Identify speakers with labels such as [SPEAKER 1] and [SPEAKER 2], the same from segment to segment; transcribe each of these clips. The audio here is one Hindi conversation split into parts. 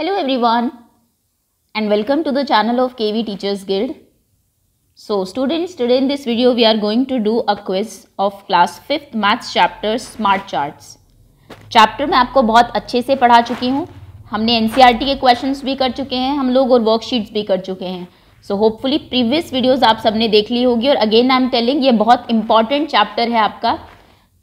[SPEAKER 1] Hello everyone and welcome to the channel of KV Teachers Guild so students today in this video we are going to do a quiz of class fifth maths chapter smart charts chapter मैं आपको बहुत अच्छे से पढ़ा चुकी हूँ हमने एनसीईआरटी e के क्वेश्चन भी कर चुके हैं हम लोग और वर्कशीट्स भी कर चुके हैं सो होपफुली प्रीवियस वीडियोज़ आप सबने देख ली होगी और अगेन आई एम टेलिंग ये बहुत इंपॉर्टेंट चैप्टर है आपका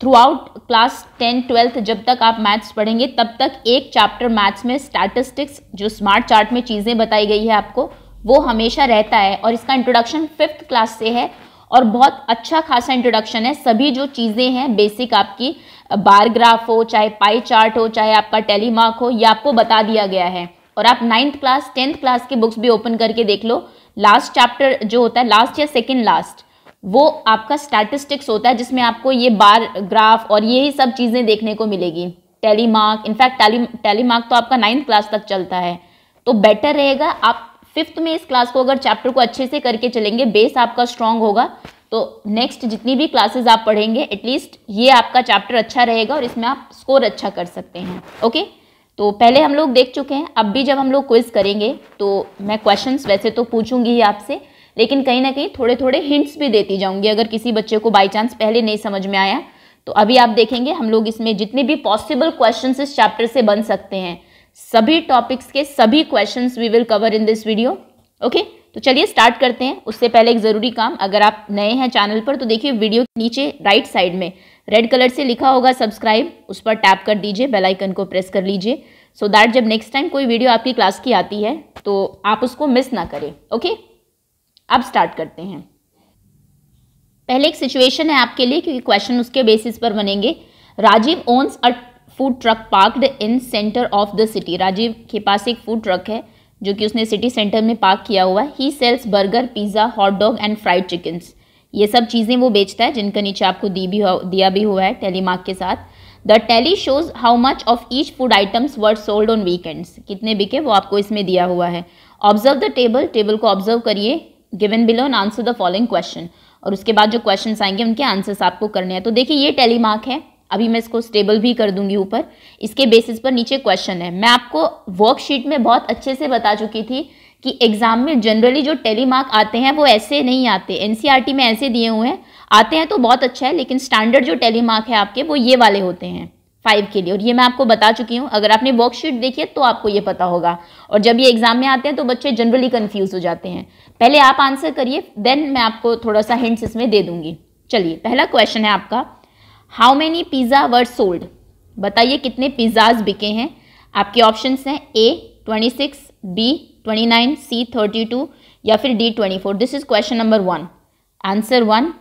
[SPEAKER 1] throughout class ten twelfth जब तक आप मैथ्स पढ़ेंगे तब तक एक चैप्टर मैथ्स में स्टैटिस्टिक्स जो स्मार्ट चार्ट में चीज़ें बताई गई है आपको वो हमेशा रहता है और इसका इंट्रोडक्शन फिफ्थ क्लास से है और बहुत अच्छा खासा इंट्रोडक्शन है सभी जो चीज़ें हैं बेसिक आपकी बारग्राफ हो चाहे पाई चार्ट हो चाहे आपका टेलीमार्क हो ये आपको बता दिया गया है और आप नाइन्थ क्लास टेंथ क्लास की बुक्स भी ओपन करके देख लो लास्ट चैप्टर जो होता है लास्ट या सेकेंड लास्ट वो आपका स्टैटिस्टिक्स होता है जिसमें आपको ये बार ग्राफ और ये ही सब चीज़ें देखने को मिलेगी tally mark in fact tally tally mark तो आपका नाइन्थ क्लास तक चलता है तो बेटर रहेगा आप फिफ्थ में इस क्लास को अगर चैप्टर को अच्छे से करके चलेंगे बेस आपका स्ट्रांग होगा तो नेक्स्ट जितनी भी क्लासेस आप पढ़ेंगे एटलीस्ट ये आपका चैप्टर अच्छा रहेगा और इसमें आप स्कोर अच्छा कर सकते हैं ओके तो पहले हम लोग देख चुके हैं अब भी जब हम लोग क्विज करेंगे तो मैं क्वेश्चंस वैसे तो पूछूंगी ही आपसे लेकिन कहीं ना कहीं थोड़े थोड़े हिंट्स भी देती जाऊंगी अगर किसी बच्चे को बाई चांस पहले नहीं समझ में आया तो अभी आप देखेंगे हम लोग इसमें जितने भी पॉसिबल क्वेश्चन इस चैप्टर से बन सकते हैं सभी टॉपिक्स के सभी question we will cover in this video okay तो चलिए स्टार्ट करते हैं उससे पहले एक ज़रूरी काम अगर आप नए हैं चैनल पर तो देखिए वीडियो के नीचे राइट साइड में रेड कलर से लिखा होगा सब्सक्राइब उस पर टैप कर दीजिए बेल आइकन को प्रेस कर लीजिए सो so दैट जब नेक्स्ट टाइम कोई वीडियो आपकी क्लास की आती है तो आप उसको मिस ना करें ओके okay? अब स्टार्ट करते हैं पहले एक सिचुएशन है आपके लिए क्योंकि क्वेश्चन उसके बेसिस पर बनेंगे Rajiv owns a food truck parked in centre of the city Rajiv के पास एक फूड ट्रक है जो कि उसने सिटी सेंटर में पार्क किया हुआ है he sells burger pizza hot dog and fried chickens ये सब चीज़ें वो बेचता है जिनका नीचे आपको दी भी दिया भी हुआ है टेलीमार्क के साथ the tally shows how much of each food items were sold on weekends कितने बिके वो आपको इसमें दिया हुआ है ऑब्जर्व द टेबल टेबल को ऑब्जर्व करिए given below and answer the following question और उसके बाद जो क्वेश्चन आएंगे उनके आंसर्स आपको करने हैं तो देखिए ये टेलीमार्क है अभी मैं इसको स्टेबल भी कर दूंगी ऊपर इसके बेसिस पर नीचे क्वेश्चन है मैं आपको वर्कशीट में बहुत अच्छे से बता चुकी थी कि एग्जाम में जनरली जो टेली मार्क आते हैं वो ऐसे नहीं आते एनसीईआरटी e में ऐसे दिए हुए हैं आते हैं तो बहुत अच्छा है लेकिन स्टैंडर्ड जो टेली मार्क है आपके वो ये वाले होते हैं फाइव के लिए और ये मैं आपको बता चुकी हूँ अगर आपने वर्कशीट देखी है तो आपको ये पता होगा और जब ये एग्जाम में आते हैं तो बच्चे जनरली कन्फ्यूज हो जाते हैं पहले आप आंसर करिए देन मैं आपको थोड़ा सा हिंट्स इसमें दे दूंगी चलिए पहला क्वेश्चन है आपका how many pizza were sold बताइए कितने पिज़्ज़ाज बिके हैं आपके ऑप्शन हैं A twenty six B twenty nine C thirty two या फिर D twenty four this is question number one answer one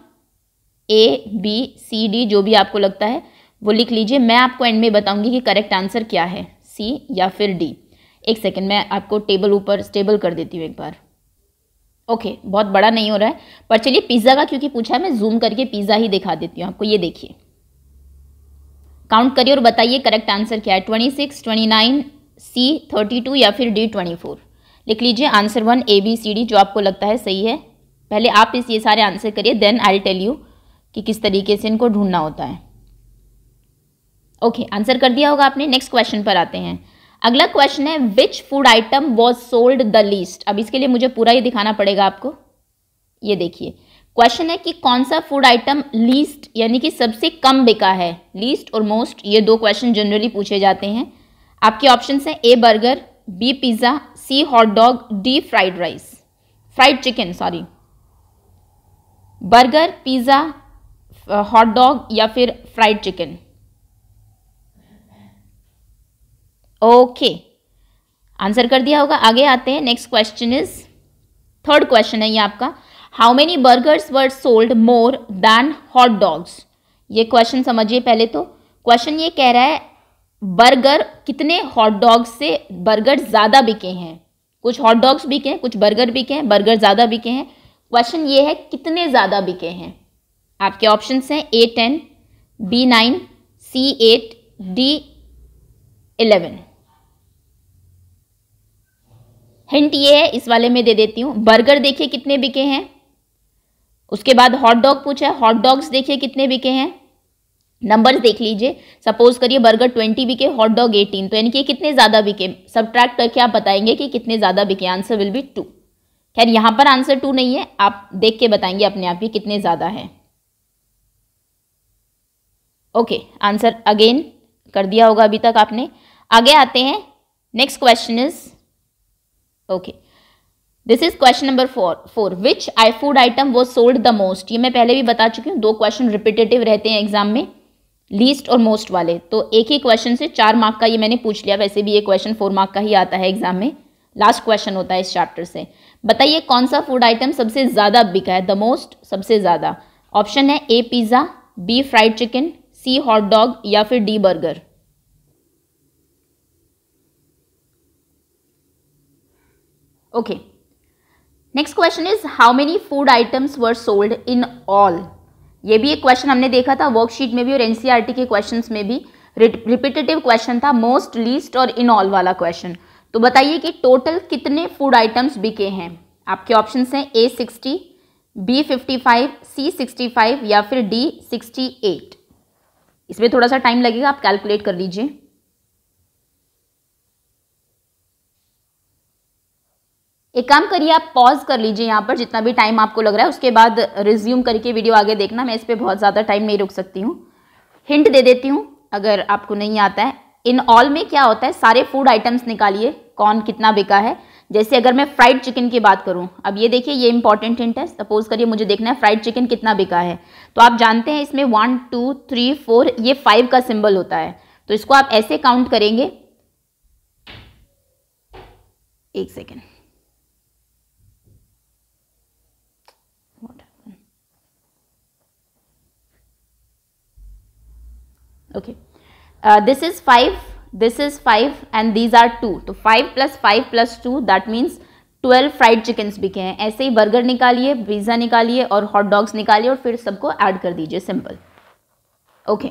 [SPEAKER 1] A B C D जो भी आपको लगता है वो लिख लीजिए मैं आपको एंड में बताऊंगी कि करेक्ट आंसर क्या है सी या फिर डी एक सेकेंड मैं आपको टेबल ऊपर स्टेबल कर देती हूँ एक बार ओके बहुत बड़ा नहीं हो रहा है पर चलिए पिज़्ज़ा का क्योंकि पूछा है मैं जूम करके पिज़्ज़ा ही दिखा देती हूँ आपको ये देखिए काउंट करिए और बताइए करेक्ट आंसर क्या है twenty six twenty nine C thirty two या फिर डी ट्वेंटी फोर लिख लीजिए answer one A B C D जो आपको लगता है सही है पहले आप इस ये सारे आंसर करिए देन आई टेल यू कि किस तरीके से इनको ढूंढना होता है ओके okay, आंसर कर दिया होगा आपने नेक्स्ट क्वेश्चन पर आते हैं अगला क्वेश्चन है which food item was sold the least अब इसके लिए मुझे पूरा ये दिखाना पड़ेगा आपको ये देखिए क्वेश्चन है कि कौन सा फूड आइटम लीस्ट यानी कि सबसे कम बिका है लीस्ट और मोस्ट ये दो क्वेश्चन जनरली पूछे जाते हैं आपके ऑप्शन हैं A burger B pizza C hot dog D fried rice fried chicken sorry burger pizza hot dog या फिर फ्राइड चिकन ओके आंसर कर दिया होगा आगे आते हैं next question is third question है ये आपका how many burgers were sold more than hot dogs ये क्वेश्चन समझिए पहले तो क्वेश्चन ये कह रहा है बर्गर कितने हॉट डॉग्स से बर्गर ज़्यादा बिके हैं कुछ हॉट डॉग्स बिके हैं कुछ बर्गर बिके हैं बर्गर ज़्यादा बिके हैं क्वेश्चन ये है कितने ज़्यादा बिके हैं आपके ऑप्शन हैं A ten B nine C eight D eleven hint ये है इस वाले में दे देती हूँ बर्गर देखिए कितने बिके हैं उसके बाद हॉट डॉग पूछा है हॉट डॉग्स देखिए कितने बिके हैं नंबर्स देख लीजिए सपोज करिए बर्गर ट्वेंटी बिके हॉट डॉग एटीन तो यानी कि कितने ज़्यादा बिके सब करके आप बताएंगे कि कितने ज़्यादा बिके आंसर विल बी टू खैर यहाँ पर आंसर टू नहीं है आप देख के बताएंगे अपने आप ही कितने ज़्यादा है ओके आंसर अगेन कर दिया होगा अभी तक आपने आगे आते हैं next question is okay this is question number four four which I food item was sold the most ये मैं पहले भी बता चुकी हूँ दो क्वेश्चन रिपीटेटिव रहते हैं एग्जाम में लीस्ट और मोस्ट वाले तो एक ही क्वेश्चन से चार मार्क का ये मैंने पूछ लिया वैसे भी ये क्वेश्चन फोर मार्क का ही आता है एग्जाम में लास्ट क्वेश्चन होता है इस चैप्टर से बताइए कौन सा फूड आइटम सबसे ज़्यादा बिका है द मोस्ट सबसे ज़्यादा ऑप्शन है A pizza B fried chicken C hot dog या फिर D burger okay next question is how many food items were sold in all ये भी एक क्वेश्चन हमने देखा था वर्कशीट में भी और एनसीईआरटी e के क्वेश्चन में भी रिपीटेटिव क्वेश्चन था मोस्ट लीस्ट और इन ऑल वाला क्वेश्चन तो बताइए कि टोटल कितने फूड आइटम्स बिके हैं आपके ऑप्शन हैं A sixty B fifty five C sixty five या फिर डी सिक्सटी एट इसमें थोड़ा सा टाइम लगेगा आप कैलकुलेट कर लीजिए एक काम करिए आप पॉज कर लीजिए यहाँ पर जितना भी टाइम आपको लग रहा है उसके बाद रिज्यूम करके वीडियो आगे देखना मैं इस पर बहुत ज़्यादा टाइम नहीं रुक सकती हूँ हिंट दे देती हूँ अगर आपको नहीं आता है इन ऑल में क्या होता है सारे फूड आइटम्स निकालिए कौन कितना बिका है जैसे अगर मैं फ्राइड चिकन की बात करूँ अब ये देखिए ये इंपॉर्टेंट हिंट है सपोज करिए मुझे देखना है फ्राइड चिकन कितना बिका है तो आप जानते हैं इसमें वन टू थ्री फोर ये फाइव का सिंबल होता है तो इसको आप ऐसे काउंट करेंगे एक second okay uh, this is 5 this is 5 and these are 2 तो 5 plus 5 plus 2 that means 12 fried chickens बिके हैं ऐसे ही बर्गर निकालिए पिज़्ज़ा निकालिए और हॉट डॉग्स निकालिए और फिर सबको ऐड कर दीजिए simple okay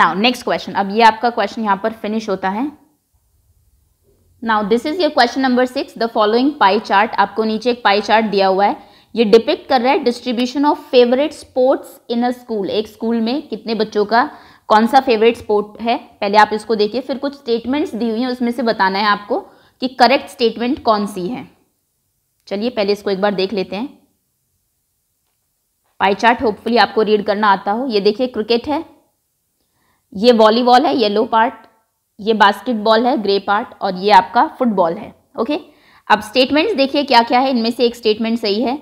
[SPEAKER 1] now next question अब ये आपका क्वेश्चन यहाँ पर फिनिश होता है now this is your question number six the following pie chart आपको नीचे एक पाई चार्ट दिया हुआ है ये डिपिक्ट कर रहा है distribution of favourite sports in a school एक स्कूल में कितने बच्चों का कौन सा फेवरेट स्पोर्ट है पहले आप इसको देखिए फिर कुछ स्टेटमेंट्स दी हुई हैं उसमें से बताना है आपको कि करेक्ट स्टेटमेंट कौन सी है चलिए पहले इसको एक बार देख लेते हैं पाई चार्ट होपफुली आपको रीड करना आता हो ये देखिए क्रिकेट है ये वॉलीबॉल है येलो पार्ट ये बास्केटबॉल है ग्रे पार्ट और ये आपका फुटबॉल है ओके अब स्टेटमेंट्स देखिए क्या क्या है इनमें से एक स्टेटमेंट सही है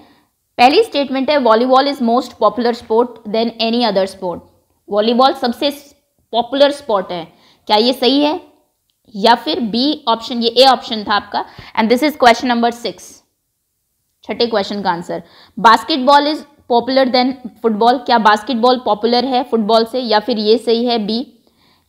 [SPEAKER 1] पहली स्टेटमेंट है volleyball is most popular sport than any other sport volleyball सबसे पॉपुलर स्पोर्ट है क्या ये सही है या फिर बी ऑप्शन ये ए ऑप्शन था आपका and this is question number six छठे क्वेश्चन का answer basketball is popular than football क्या बास्केटबॉल पॉपुलर है फुटबॉल से या फिर ये सही है बी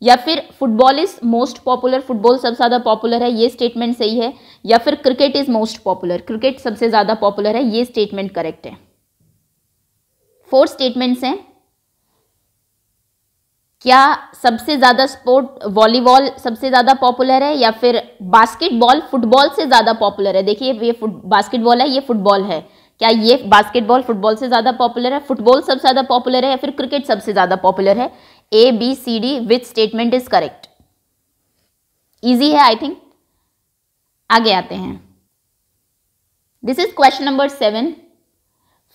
[SPEAKER 1] या फिर football is most popular football सबसे ज़्यादा पॉपुलर है ये स्टेटमेंट सही है या फिर cricket is most popular cricket सबसे ज़्यादा पॉपुलर है ये स्टेटमेंट करेक्ट है फोर स्टेटमेंट्स हैं क्या सबसे ज़्यादा स्पोर्ट वॉलीबॉल सबसे ज़्यादा पॉपुलर है या फिर बास्केटबॉल फुटबॉल से ज़्यादा पॉपुलर है देखिए ये बास्केटबॉल है ये फुटबॉल है क्या ये बास्केटबॉल फुटबॉल से ज़्यादा पॉपुलर है फुटबॉल सबसे ज़्यादा पॉपुलर है या फिर क्रिकेट सबसे ज़्यादा पॉपुलर है A B C D which statement is correct easy है आई थिंक आगे आते हैं this is question number seven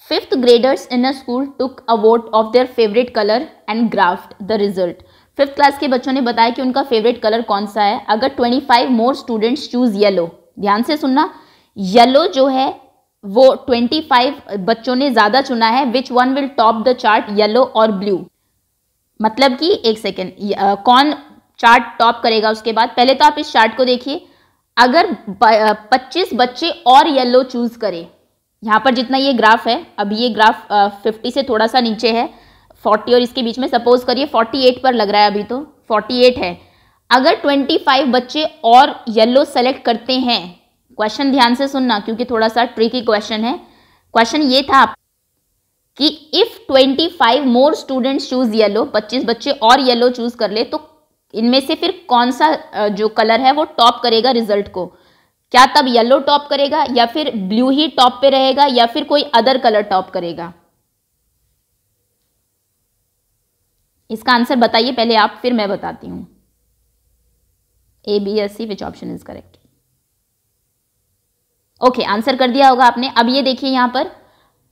[SPEAKER 1] fifth graders in a school took a vote of their favourite colour and graphed the result fifth class के बच्चों ने बताया कि उनका फेवरेट कलर कौन सा है अगर twenty five more students choose yellow ध्यान से सुनना येलो जो है वो 25 बच्चों ने ज़्यादा चुना है which one will top the chart yellow और ब्लू मतलब कि एक सेकेंड कौन चार्ट टॉप करेगा उसके बाद पहले तो आप इस चार्ट को देखिए अगर 25 बच्चे और येलो चूज करें यहाँ पर जितना ये ग्राफ है अब ये ग्राफ आ, 50 से थोड़ा सा नीचे है 40 और इसके बीच में सपोज करिए 48 पर लग रहा है अभी तो 48 है अगर 25 बच्चे और येलो सेलेक्ट करते हैं क्वेश्चन ध्यान से सुनना क्योंकि थोड़ा सा ट्रिकी क्वेश्चन है क्वेश्चन ये था कि if 25 more students choose yellow 25 बच्चे और येलो चूज कर ले तो इनमें से फिर कौन सा जो कलर है वो टॉप करेगा रिजल्ट को क्या तब येलो टॉप करेगा या फिर ब्लू ही टॉप पे रहेगा या फिर कोई अदर कलर टॉप करेगा इसका आंसर बताइए पहले आप फिर मैं बताती हूं A B S C which option is correct okay answer कर दिया होगा आपने अब ये देखिए यहां पर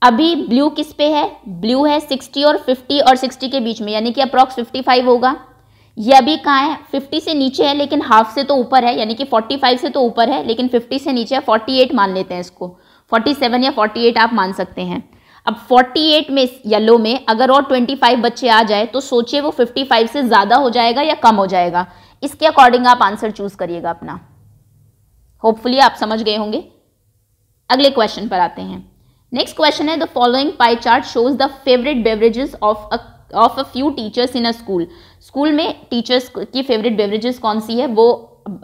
[SPEAKER 1] अभी ब्लू किस पे है ब्लू है 60 और 50 और 60 के बीच में यानी कि अप्रॉक्स 55 होगा ये अभी कहाँ है 50 से नीचे है लेकिन हाफ से तो ऊपर है यानी कि 45 से तो ऊपर है लेकिन 50 से नीचे है 48 मान लेते हैं इसको 47 या 48 आप मान सकते हैं अब 48 में येलो में अगर और 25 बच्चे आ जाए तो सोचिए वो 55 से ज़्यादा हो जाएगा या कम हो जाएगा इसके अकॉर्डिंग आप आंसर चूज़ करिएगा अपना होपफुली आप समझ गए होंगे अगले क्वेश्चन पर आते हैं नेक्स्ट क्वेश्चन है the following pie chart shows the favourite beverages of a of a few teachers in a school school में टीचर्स की फेवरेट बेवरेजेस कौन सी है वो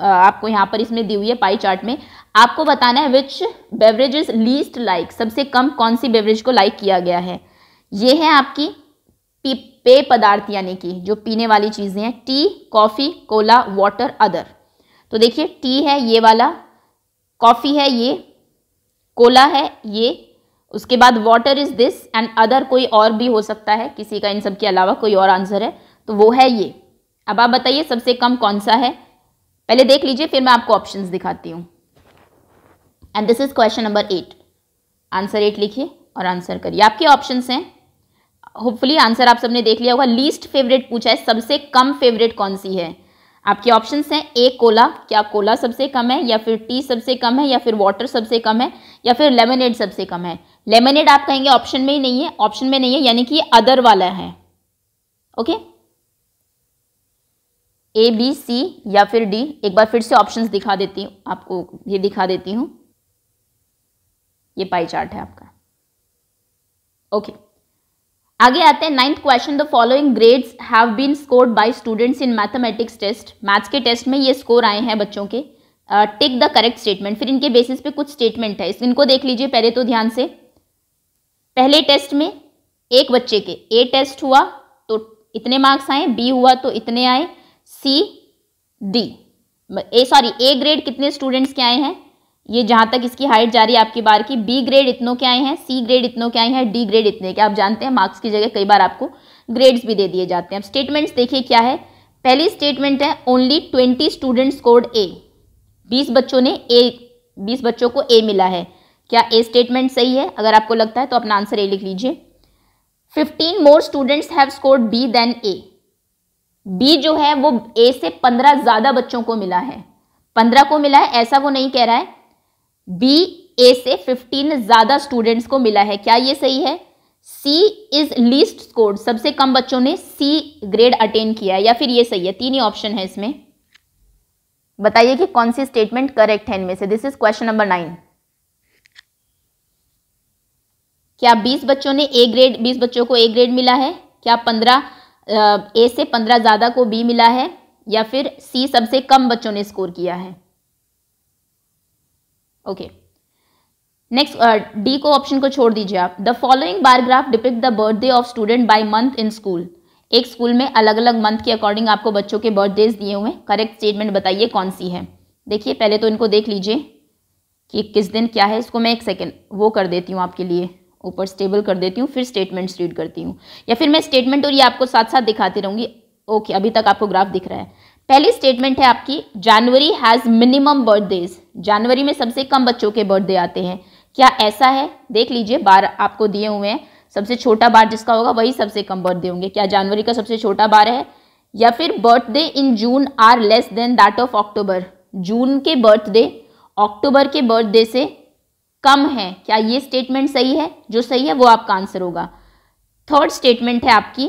[SPEAKER 1] आपको यहाँ पर इसमें दी हुई है पाई चार्ट में आपको बताना है विच बेवरेजेस लीस्ट लाइक सबसे कम कौन सी बेवरेज को लाइक किया गया है ये है आपकी पेय पदार्थ यानी कि जो पीने वाली चीज़ें हैं tea coffee cola water other तो देखिए टी है ये वाला कॉफ़ी है ये कोला है ये उसके बाद water is this and other कोई और भी हो सकता है किसी का इन सब के अलावा कोई और आंसर है तो वो है ये अब आप बताइए सबसे कम कौन सा है पहले देख लीजिए फिर मैं आपको ऑप्शन दिखाती हूँ and this is question number eight answer eight लिखिए और आंसर करिए आपके ऑप्शन हैं होपफुली आंसर आप सबने देख लिया होगा लीस्ट फेवरेट पूछा है सबसे कम फेवरेट कौन सी है आपके ऑप्शन हैं ए कोला क्या कोला सबसे कम है या फिर टी सबसे कम है या फिर वाटर सबसे कम है या फिर लेमनेड सबसे कम है लेमनेड आप कहेंगे ऑप्शन में ही नहीं है ऑप्शन में नहीं है यानी कि अदर वाला है ओके ए बी सी या फिर डी एक बार फिर से ऑप्शंस दिखा देती हूँ आपको ये दिखा देती हूँ ये पाई चार्ट है आपका ओके okay. आगे आते हैं ninth question the following grades have been scored by students in mathematics test maths के टेस्ट में ये स्कोर आए हैं बच्चों के टेक द करेक्ट स्टेटमेंट फिर इनके बेसिस पे कुछ स्टेटमेंट है इनको देख लीजिए पहले तो ध्यान से पहले टेस्ट में एक बच्चे के ए टेस्ट हुआ तो इतने मार्क्स आए बी हुआ तो इतने आए C D A sorry A grade कितने स्टूडेंट्स के आए हैं ये जहाँ तक इसकी हाइट जा रही है आपकी बार की बी ग्रेड इतनों के आए हैं सी ग्रेड इतनों के आए हैं डी ग्रेड इतने के आप जानते हैं मार्क्स की जगह कई बार आपको ग्रेड्स भी दे दिए जाते हैं अब स्टेटमेंट्स देखिए क्या है पहली स्टेटमेंट है only twenty students scored A बीस बच्चों ने ए बीस बच्चों को ए मिला है क्या ए स्टेटमेंट सही है अगर आपको लगता है तो अपना आंसर ए लिख लीजिए fifteen more students have scored B than A B जो है वो ए से पंद्रह ज़्यादा बच्चों को मिला है पंद्रह को मिला है ऐसा वो नहीं कह रहा है बी ए से फिफ्टीन ज़्यादा स्टूडेंट्स को मिला है क्या ये सही है सी इज लीस्ट स्कोर्ड सबसे कम बच्चों ने सी ग्रेड अटेन किया है या फिर ये सही है तीन ही ऑप्शन है इसमें बताइए कि कौन सी स्टेटमेंट करेक्ट है इनमें से this is question number nine क्या बीस बच्चों ने ए ग्रेड बीस बच्चों को ए ग्रेड मिला है क्या पंद्रह ए से पंद्रह ज़्यादा को बी मिला है या फिर सी सबसे कम बच्चों ने स्कोर किया है ओके नेक्स्ट डी को ऑप्शन को छोड़ दीजिए आप the following bar graph depict the birthday of student by month in school एक स्कूल में अलग अलग मंथ के अकॉर्डिंग आपको बच्चों के बर्थडेज दिए हुए करेक्ट स्टेटमेंट बताइए कौन सी है देखिए पहले तो इनको देख लीजिए कि किस दिन क्या है इसको मैं एक सेकेंड वो कर देती हूँ आपके लिए ऊपर स्टेबल कर देती हूँ फिर स्टेटमेंट्स रीड करती हूँ या फिर मैं स्टेटमेंट और ये आपको साथ साथ दिखाती रहूँगी ओके अभी तक आपको ग्राफ दिख रहा है पहली स्टेटमेंट है आपकी जनवरी हैज़ मिनिमम बर्थडेज जनवरी में सबसे कम बच्चों के बर्थडे आते हैं क्या ऐसा है देख लीजिए बार आपको दिए हुए हैं सबसे छोटा बार जिसका होगा वही सबसे कम बर्थडे होंगे क्या जनवरी का सबसे छोटा बार है या फिर birthday in June are less than that of October जून के बर्थडे अक्टूबर के बर्थडे से कम है क्या ये स्टेटमेंट सही है जो सही है वो आपका आंसर होगा थर्ड स्टेटमेंट है आपकी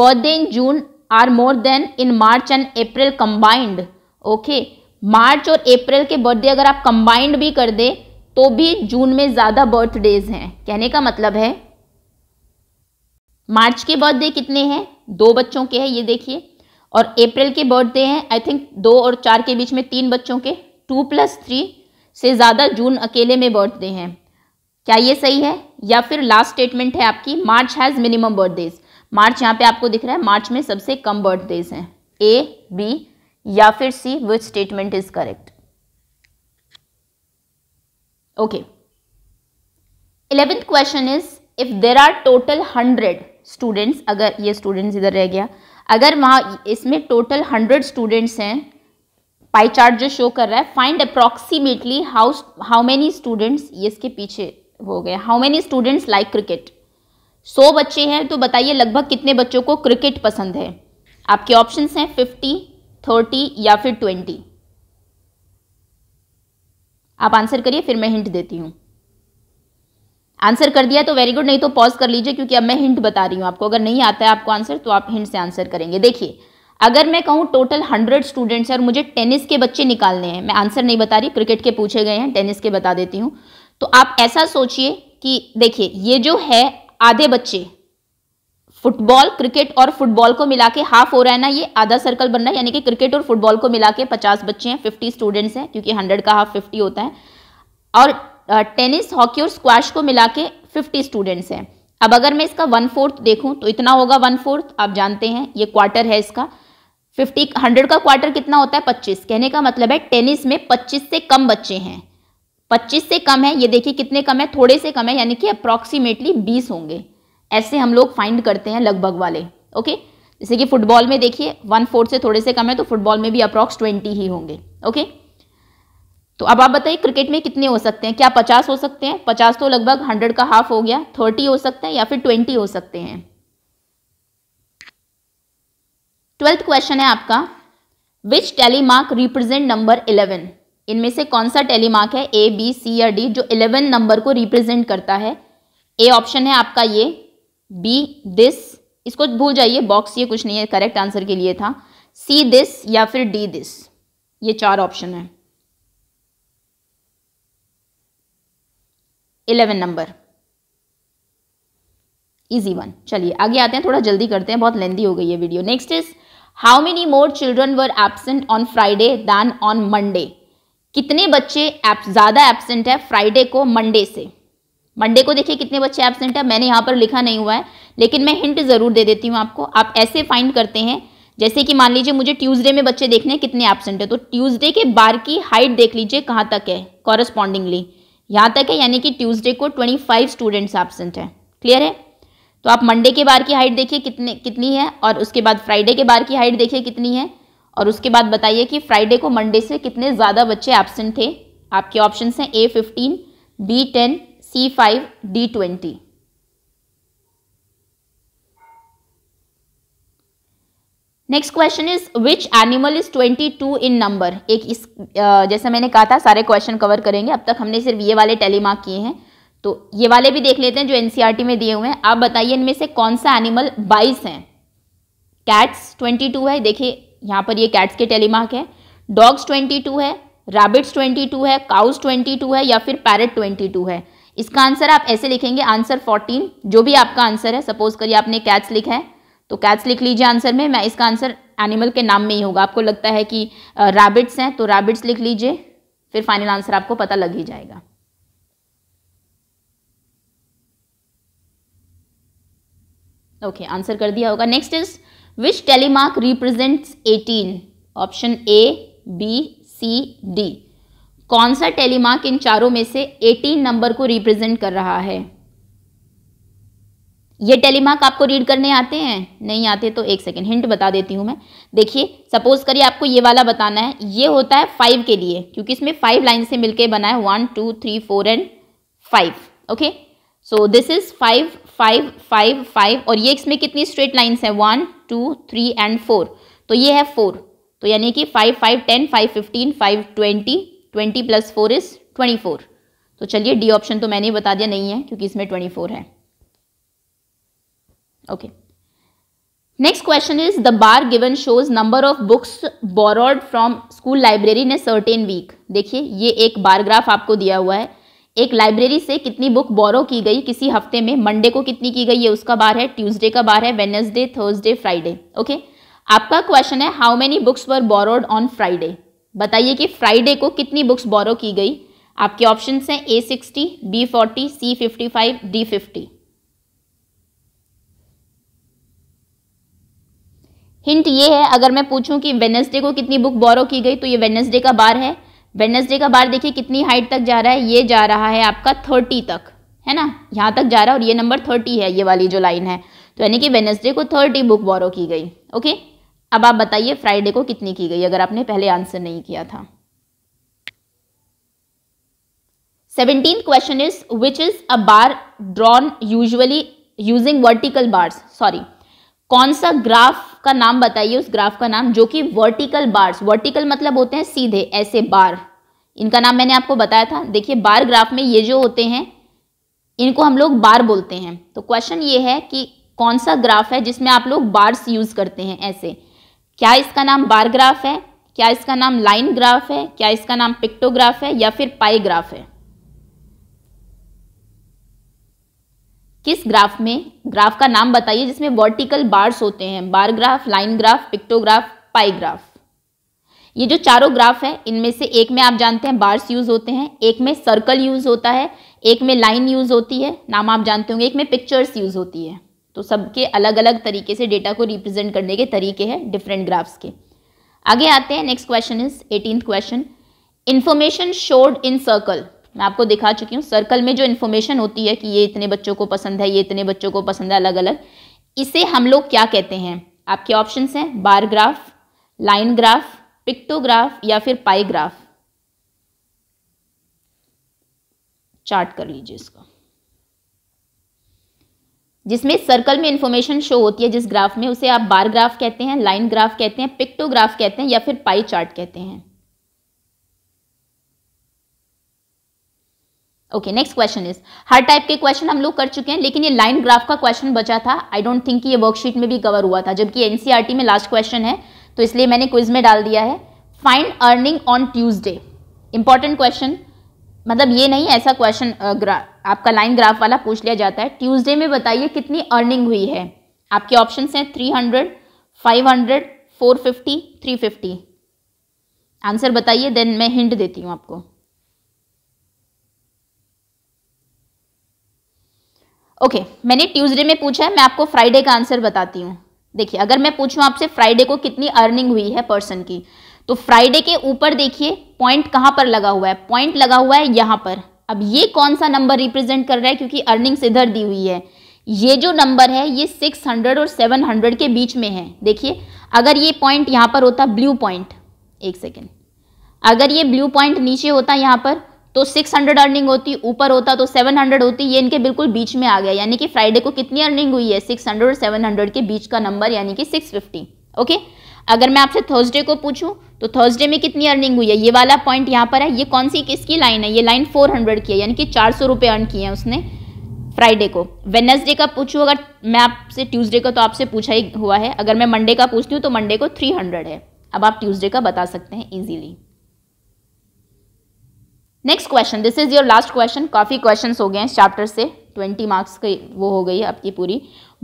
[SPEAKER 1] birthday in June are more than in March and April combined okay मार्च और अप्रैल के बर्थडे अगर आप कंबाइंड भी कर दे तो भी जून में ज़्यादा बर्थडेज हैं कहने का मतलब है मार्च के बर्थडे कितने हैं दो बच्चों के हैं ये देखिए और अप्रैल के बर्थडे हैं आई थिंक दो और चार के बीच में तीन बच्चों के टू प्लस थ्री से ज़्यादा जून अकेले में बर्थडे हैं क्या ये सही है या फिर लास्ट स्टेटमेंट है आपकी मार्च हैज़ मिनिमम बर्थडेज मार्च यहाँ पे आपको दिख रहा है मार्च में सबसे कम बर्थडेज हैं ए बी या फिर C which statement is correct okay eleventh question is if there are total hundred students अगर ये स्टूडेंट्स इधर रह गया अगर वहाँ इसमें टोटल हंड्रेड स्टूडेंट्स हैं पाई चार्ट जो शो कर रहा है find approximately house how many students ये इसके पीछे हो गए how many students like cricket सौ बच्चे हैं तो बताइए लगभग कितने बच्चों को क्रिकेट पसंद है आपके ऑप्शन हैं फिफ्टी थर्टी या फिर ट्वेंटी आप आंसर करिए फिर मैं हिंट देती हूँ आंसर कर दिया तो वेरी गुड नहीं तो पॉज कर लीजिए क्योंकि अब मैं हिंट बता रही हूँ आपको अगर नहीं आता है आपको आंसर तो आप हिंट से आंसर करेंगे देखिए अगर मैं कहूँ टोटल हंड्रेड स्टूडेंट्स हैं और मुझे टेनिस के बच्चे निकालने हैं मैं आंसर नहीं बता रही क्रिकेट के पूछे गए हैं टेनिस के बता देती हूँ तो आप ऐसा सोचिए कि देखिए ये जो है आधे बच्चे फुटबॉल क्रिकेट और फुटबॉल को मिला के हाफ हो रहा है ना ये आधा सर्कल बन रहा है यानी कि क्रिकेट और फुटबॉल को मिला के पचास बच्चे हैं फिफ्टी स्टूडेंट्स हैं क्योंकि हंड्रेड का हाफ फिफ्टी होता है और टेनिस हॉकी और स्क्वाश को मिला के फिफ्टी स्टूडेंट्स हैं अब अगर मैं इसका वन फोर्थ देखूँ तो इतना होगा वन फोर्थ आप जानते हैं ये क्वार्टर है इसका फिफ्टी हंड्रेड का क्वार्टर कितना होता है पच्चीस कहने का मतलब है टेनिस में पच्चीस से कम बच्चे हैं पच्चीस से कम है ये देखिए कितने कम है थोड़े से कम है यानी कि अप्रॉक्सीमेटली बीस होंगे ऐसे हम लोग फाइंड करते हैं लगभग वाले ओके जैसे कि फुटबॉल में देखिए वन फोर्थ से थोड़े से कम है तो फुटबॉल में भी अप्रॉक्स ट्वेंटी ही होंगे ओके तो अब आप बताइए क्रिकेट में कितने हो सकते हैं क्या पचास हो सकते हैं पचास तो लगभग हंड्रेड का हाफ हो गया थर्टी हो सकते हैं या फिर ट्वेंटी हो सकते हैं ट्वेल्थ क्वेश्चन है आपका which tally mark represent number eleven इनमें से कौन सा टेलीमार्क है ए बी सी या डी जो इलेवन नंबर को रिप्रेजेंट करता है ए ऑप्शन है आपका ये बी दिस इसको भूल जाइए बॉक्स ये कुछ नहीं है करेक्ट आंसर के लिए था सी दिस या फिर डी दिस ये चार ऑप्शन है इलेवन नंबर इजी वन चलिए आगे आते हैं थोड़ा जल्दी करते हैं बहुत लेंदी हो गई है video next is how many more children were absent on Friday than on Monday कितने बच्चे ज़्यादा एबसेंट है फ्राइडे को मंडे से मंडे को देखिए कितने बच्चे एबसेंट है मैंने यहाँ पर लिखा नहीं हुआ है लेकिन मैं हिंट ज़रूर दे देती हूँ आपको आप ऐसे फाइंड करते हैं जैसे कि मान लीजिए मुझे ट्यूसडे में बच्चे देखने कितने एबसेंट है तो ट्यूसडे के बार की हाइट देख लीजिए कहाँ तक है कॉरस्पॉन्डिंगली यहाँ तक है यानी कि ट्यूसडे को 25 स्टूडेंट्स एबसेंट हैं क्लियर है तो आप मंडे के बार की हाइट देखिए कितने कितनी है और उसके बाद फ्राइडे के बार की हाइट देखिए कितनी है और उसके बाद बताइए कि फ्राइडे को मंडे से कितने ज़्यादा बच्चे एबसेंट थे आपके ऑप्शन हैं A fifteen B ten C five D twenty next question is which animal is 22 in number एक इस जैसे मैंने कहा था सारे क्वेश्चन कवर करेंगे अब तक हमने सिर्फ ये वाले टेलीमार्क किए हैं तो ये वाले भी देख लेते हैं जो एनसीईआरटी e में दिए हुए हैं आप बताइए इनमें से कौन सा एनिमल बाइस हैं कैट्स ट्वेंटी टू है देखिए यहाँ पर ये कैट्स के टेलीमार्क है डॉग्स ट्वेंटी टू है रैबिट्स ट्वेंटी टू है काउस ट्वेंटी टू है या फिर पैरट ट्वेंटी टू है इसका आंसर आप ऐसे लिखेंगे आंसर फोर्टीन जो भी आपका आंसर है सपोज करिए आपने कैट्स लिखा है तो कैट्स लिख लीजिए आंसर में मैं इसका आंसर एनिमल के नाम में ही होगा आपको लगता है कि रैबिट्स हैं तो रैबिट्स लिख लीजिए फिर फाइनल आंसर आपको पता लग ही जाएगा ओके आंसर कर दिया होगा next is which tally mark represents 18 option A B C D कौन सा टेलीमार्क इन चारों में से 18 नंबर को रिप्रेजेंट कर रहा है ये टेलीमार्क आपको रीड करने आते हैं नहीं आते तो एक सेकेंड हिंट बता देती हूँ मैं देखिए सपोज करिए आपको ये वाला बताना है ये होता है फाइव के लिए क्योंकि इसमें फाइव लाइन से मिलके बना है one two three four and five okay so this is five five five five और ये इसमें कितनी स्ट्रेट लाइन्स हैं one two three and four तो ये है फोर तो यानी कि five five ten five fifteen five twenty twenty plus four is twenty four तो चलिए डी ऑप्शन तो मैंने बता दिया नहीं है क्योंकि इसमें ट्वेंटी फोर है okay next question is the bar given shows number of books borrowed from school library ने सर्टेन वीक देखिए ये एक बारग्राफ आपको दिया हुआ है एक लाइब्रेरी से कितनी बुक बोरो की गई किसी हफ्ते में मंडे को कितनी की गई ये उसका बार है ट्यूसडे का बार है वेनसडे थर्सडे फ्राइडे ओके आपका क्वेश्चन है how many books were borrowed on Friday बताइए कि फ्राइडे को कितनी बुक्स बोरो की गई आपके ऑप्शन हैं A sixty B forty C fifty five D fifty hint ये है अगर मैं पूछूं कि वेनसडे को कितनी बुक बोरो की गई तो ये वेनसडे का बार है वेनसडे का बार देखिए कितनी हाइट तक जा रहा है ये जा रहा है आपका थर्टी तक है ना यहाँ तक जा रहा है और ये नंबर थर्टी है ये वाली जो लाइन है तो यानी कि वेनसडे को थर्टी बुक बोरो की गई ओके अब आप बताइए फ्राइडे को कितनी की गई अगर आपने पहले आंसर नहीं किया था seventeen question is which is a bar drawn usually using vertical bars sorry कौन सा ग्राफ का नाम बताइए उस ग्राफ का नाम जो कि वर्टिकल बार्स वर्टिकल मतलब होते हैं सीधे ऐसे बार इनका नाम मैंने आपको बताया था देखिए बार ग्राफ में ये जो होते हैं इनको हम लोग बार बोलते हैं तो क्वेश्चन ये है कि कौन सा ग्राफ है जिसमें आप लोग बार्स यूज़ करते हैं ऐसे क्या इसका नाम बार ग्राफ है क्या इसका नाम लाइन ग्राफ है क्या इसका नाम पिक्टोग्राफ है या फिर पाई ग्राफ है किस ग्राफ में ग्राफ का नाम बताइए जिसमें वर्टिकल बार्स होते हैं bar graph line graph pictograph pie graph ये जो चारों ग्राफ है इनमें से एक में आप जानते हैं बार्स यूज होते हैं एक में सर्कल यूज होता है एक में लाइन यूज होती है नाम आप जानते होंगे एक में पिक्चर्स यूज होती है तो सबके अलग अलग तरीके से डेटा को रिप्रेजेंट करने के तरीके हैं डिफरेंट ग्राफ्स के आगे आते हैं next question is eighteen question information showed in circle मैं आपको दिखा चुकी हूँ सर्कल में जो इन्फॉर्मेशन होती है कि ये इतने बच्चों को पसंद है ये इतने बच्चों को पसंद है अलग अलग इसे हम लोग क्या कहते हैं आपके ऑप्शन हैं bar graph line graph pictograph या फिर पाईग्राफ चार्ट कर लीजिए इसको जिसमें सर्कल में इंफॉर्मेशन शो होती है जिस ग्राफ में उसे आप बार ग्राफ कहते हैं लाइन ग्राफ कहते हैं पिक्टोग्राफ कहते हैं या फिर पाई चार्ट कहते हैं ओके नेक्स्ट क्वेश्चन इज हर टाइप के क्वेश्चन हम लोग कर चुके हैं लेकिन ये लाइन ग्राफ का क्वेश्चन बचा था आई डोंट थिंक ये वर्कशीट में भी कवर हुआ था जबकि एनसीईआरटी e में लास्ट क्वेश्चन है तो इसलिए मैंने क्विज में डाल दिया है find earning on Tuesday important question मतलब ये नहीं ऐसा क्वेश्चन आपका लाइन ग्राफ वाला पूछ लिया जाता है ट्यूजडे में बताइए कितनी अर्निंग हुई है आपके ऑप्शन हैं three hundred five hundred four fifty three fifty answer बताइए देन मैं हिंट देती हूँ आपको ओके okay, मैंने ट्यूसडे में पूछा है मैं आपको फ्राइडे का आंसर बताती हूँ देखिए अगर मैं पूछूँ आपसे फ्राइडे को कितनी अर्निंग हुई है पर्सन की तो फ्राइडे के ऊपर देखिए पॉइंट कहाँ पर लगा हुआ है पॉइंट लगा हुआ है यहाँ पर अब ये कौन सा नंबर रिप्रेजेंट कर रहा है क्योंकि अर्निंग्स इधर दी हुई है ये जो नंबर है ये 600 और 700 के बीच में है देखिए अगर ये पॉइंट यहाँ पर होता ब्लू पॉइंट एक सेकेंड अगर ये ब्लू पॉइंट नीचे होता यहाँ पर तो 600 अर्निंग होती ऊपर होता तो 700 होती ये इनके बिल्कुल बीच में आ गया यानी कि फ्राइडे को कितनी अर्निंग हुई है 600 और 700 के बीच का नंबर यानी कि 650 ओके अगर मैं आपसे थर्सडे को पूछूं तो थर्सडे में कितनी अर्निंग हुई है ये वाला पॉइंट यहाँ पर है ये कौन सी किसकी लाइन है ये लाइन फोर की है यानी कि चार सौ अर्न किए हैं उसने फ्राइडे को वेनसडे का पूछूँ अगर मैं आपसे ट्यूजडे का तो आपसे पूछा ही हुआ है अगर मैं मंडे का पूछती हूँ तो मंडे को थ्री है अब आप ट्यूजडे का बता सकते हैं easily next question this is your last question काफ़ी क्वेश्चन हो गए हैं चैप्टर से ट्वेंटी मार्क्स की वो हो गई आपकी पूरी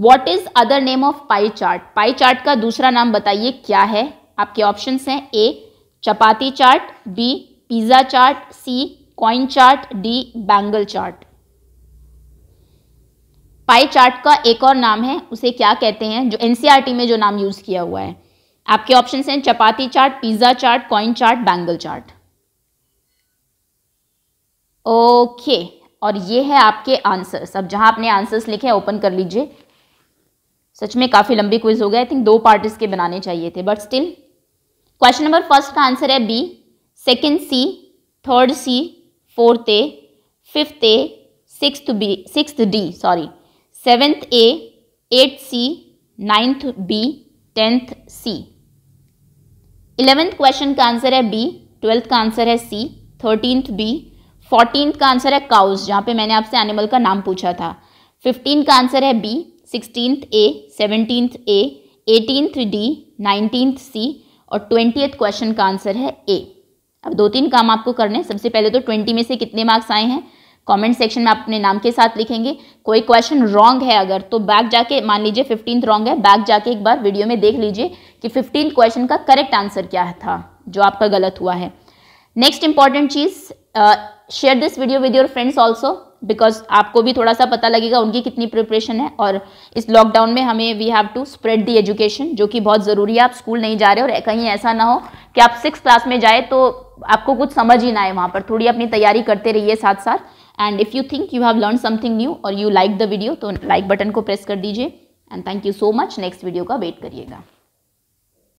[SPEAKER 1] what is other name of pie chart pie chart का दूसरा नाम बताइए क्या है आपके ऑप्शन हैं A chapati chart B pizza chart C coin chart D bangle chart pie chart का एक और नाम है उसे क्या कहते हैं जो एनसीआरटी e में जो नाम यूज़ किया हुआ है आपके ऑप्शन हैं chapati chart pizza chart coin chart bangle chart okay और ये है आपके आंसर्स अब जहां आपने आंसर्स लिखे हैं ओपन कर लीजिए सच में काफ़ी लंबी क्विज हो गया आई थिंक दो पार्ट इसके बनाने चाहिए थे but still question number first का आंसर है B second C third C fourth A fifth A six B six D sorry seventh A eight C ninth B tenth C eleventh question का आंसर है बी ट्वेल्थ का आंसर है सी थर्टींथ बी फोर्टीन का आंसर है काउस जहाँ पे मैंने आपसे एनिमल का नाम पूछा था फिफ्टीन का आंसर है B sixteen A seventeen A eighteen D nineteen C और ट्वेंटी क्वेश्चन का आंसर है ए अब दो तीन काम आपको करने सबसे पहले तो ट्वेंटी में से कितने मार्क्स आए हैं कमेंट सेक्शन में आप अपने नाम के साथ लिखेंगे कोई क्वेश्चन रॉन्ग है अगर तो बैक जाके मान लीजिए फिफ्टीन रॉन्ग है बैक जाके एक बार वीडियो में देख लीजिए कि फिफ्टीन क्वेश्चन का करेक्ट आंसर क्या था जो आपका गलत हुआ है नेक्स्ट इंपॉर्टेंट चीज़ share this video with your friends also because आपको भी थोड़ा सा पता लगेगा उनकी कितनी प्रिपरेशन है और इस लॉकडाउन में हमें we have to spread the education जो कि बहुत ज़रूरी है आप स्कूल नहीं जा रहे और कहीं ऐसा ना हो कि आप सिक्स क्लास में जाए तो आपको कुछ समझ ही ना आए वहाँ पर थोड़ी अपनी तैयारी करते रहिए साथ साथ and if you think you have learn something new और यू लाइक द वीडियो तो लाइक like बटन को प्रेस कर दीजिए and thank you so much next video का वेट करिएगा